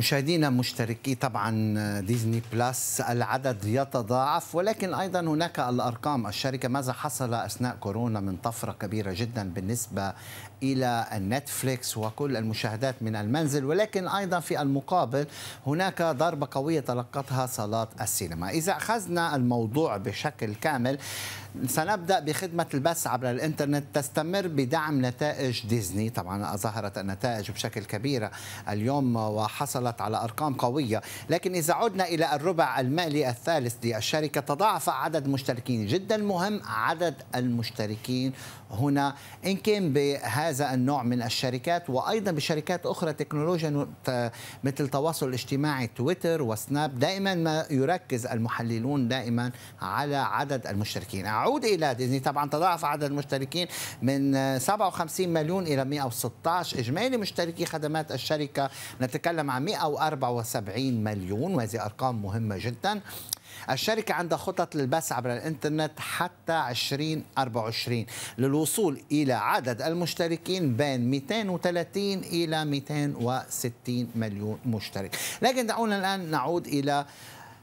مشاهدينا مشتركي طبعا آه، ديزني بلس العدد يتضاعف ولكن ايضا هناك الارقام الشركه ماذا حصل اثناء كورونا من طفره كبيره جدا بالنسبه الى نتفليكس وكل المشاهدات من المنزل ولكن ايضا في المقابل هناك ضربه قويه تلقتها صالات السينما اذا اخذنا الموضوع بشكل كامل سنبدا بخدمه البث عبر الانترنت تستمر بدعم نتائج ديزني طبعا ظهرت النتائج بشكل كبير اليوم وحصل حصلت على أرقام قوية لكن إذا عدنا إلى الربع المالي الثالث للشركة تضاعف عدد المشتركين جدا مهم عدد المشتركين هنا إن كان بهذا النوع من الشركات وأيضا بشركات أخرى تكنولوجيا مثل التواصل الاجتماعي تويتر وسناب دائما ما يركز المحللون دائما على عدد المشتركين أعود إلى ديزني طبعا تضاعف عدد المشتركين من 57 مليون إلى 116 إجمالي مشتركي خدمات الشركة نتكلم عن 174 مليون وهذه أرقام مهمة جدا الشركة عندها خطط للبث عبر الإنترنت حتى 2024 للوصول إلى عدد المشتركين بين 230 إلى 260 مليون مشترك لكن دعونا الآن نعود إلى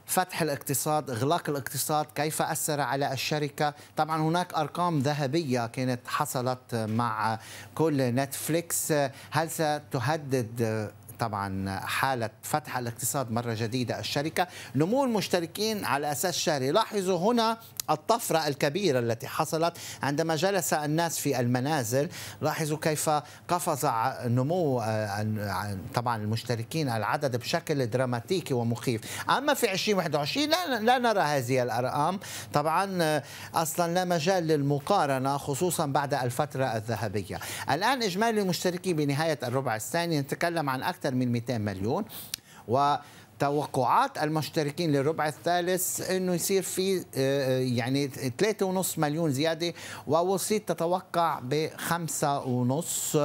فتح الاقتصاد إغلاق الاقتصاد كيف أثر على الشركة طبعا هناك أرقام ذهبية كانت حصلت مع كل نتفليكس هل ستهدد طبعا حالة فتح الاقتصاد مرة جديدة الشركة نمو المشتركين على أساس شهري لاحظوا هنا الطفرة الكبيرة التي حصلت عندما جلس الناس في المنازل لاحظوا كيف قفز نمو آه، طبعا المشتركين العدد بشكل دراماتيكي ومخيف أما في 2021 لا, لا نرى هذه الأرقام طبعا آه، أصلا لا مجال للمقارنة خصوصا بعد الفترة الذهبية الآن إجمالي المشتركين بنهاية الربع الثاني نتكلم عن أكثر أكثر من 200 مليون و توقعات المشتركين للربع الثالث انه يصير في آه، آه، يعني 3.5 مليون زياده ووسيط تتوقع ب 5.5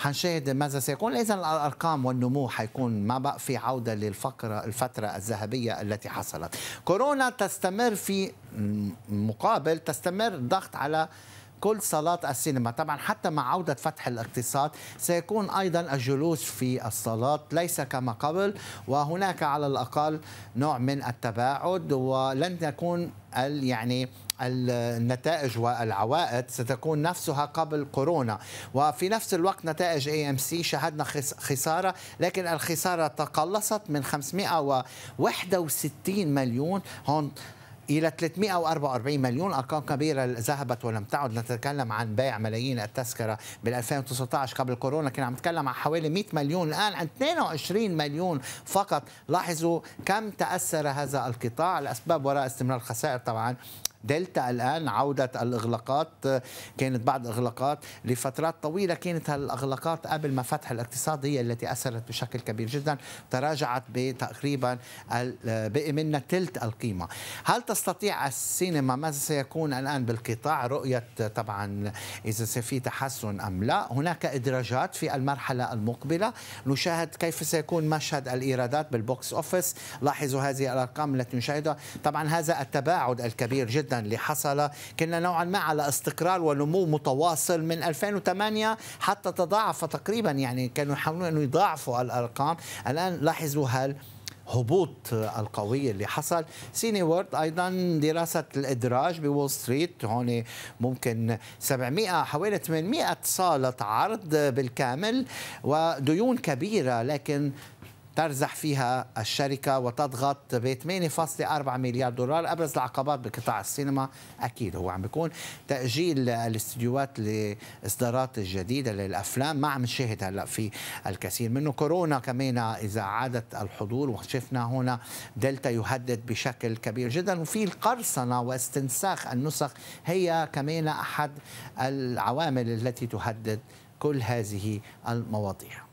حنشاهد ماذا سيكون اذا الارقام والنمو حيكون ما بقى في عوده للفقره الفتره الذهبيه التي حصلت كورونا تستمر في مقابل تستمر ضغط على كل صالات السينما طبعا حتى مع عودة فتح الاقتصاد سيكون أيضا الجلوس في الصالات ليس كما قبل وهناك على الأقل نوع من التباعد ولن تكون يعني النتائج والعوائد ستكون نفسها قبل كورونا وفي نفس الوقت نتائج اي ام سي شهدنا خساره لكن الخساره تقلصت من 561 مليون هون إلى 344 مليون أرقام كبيرة ذهبت ولم تعد نتكلم عن بيع ملايين التذكرة بال 2019 قبل كورونا كنا عم نتكلم عن حوالي 100 مليون الآن عن 22 مليون فقط لاحظوا كم تأثر هذا القطاع الأسباب وراء استمرار الخسائر طبعا دلتا الآن عودة الإغلاقات آه، كانت بعد إغلاقات لفترات طويلة كانت الإغلاقات قبل ما فتح الاقتصاد هي التي أثرت بشكل كبير جدا تراجعت بتقريبا آه، بقي منا ثلث القيمة هل تستطيع السينما ماذا سيكون الآن بالقطاع رؤية طبعا إذا في تحسن أم لا هناك إدراجات في المرحلة المقبلة نشاهد كيف سيكون مشهد الإيرادات بالبوكس أوفيس لاحظوا هذه الأرقام التي نشاهدها طبعا هذا التباعد الكبير جدا جدا اللي حصل كنا نوعا ما على استقرار ونمو متواصل من 2008 حتى تضاعف تقريبا يعني كانوا يحاولون أن يضاعفوا الأرقام الآن لاحظوا هل هبوط القوي اللي حصل سيني وورد ايضا دراسه الادراج بول ستريت هون ممكن 700 حوالي 800 صاله عرض بالكامل وديون كبيره لكن ترزح فيها الشركة وتضغط ب 8.4 مليار دولار أبرز العقبات بقطاع السينما أكيد هو عم بيكون تأجيل الاستديوهات لإصدارات الجديدة للأفلام ما عم نشاهد هلا في الكثير منه كورونا كمان إذا عادت الحضور وشفنا هنا دلتا يهدد بشكل كبير جدا وفي القرصنة واستنساخ النسخ هي كمان أحد العوامل التي تهدد كل هذه المواضيع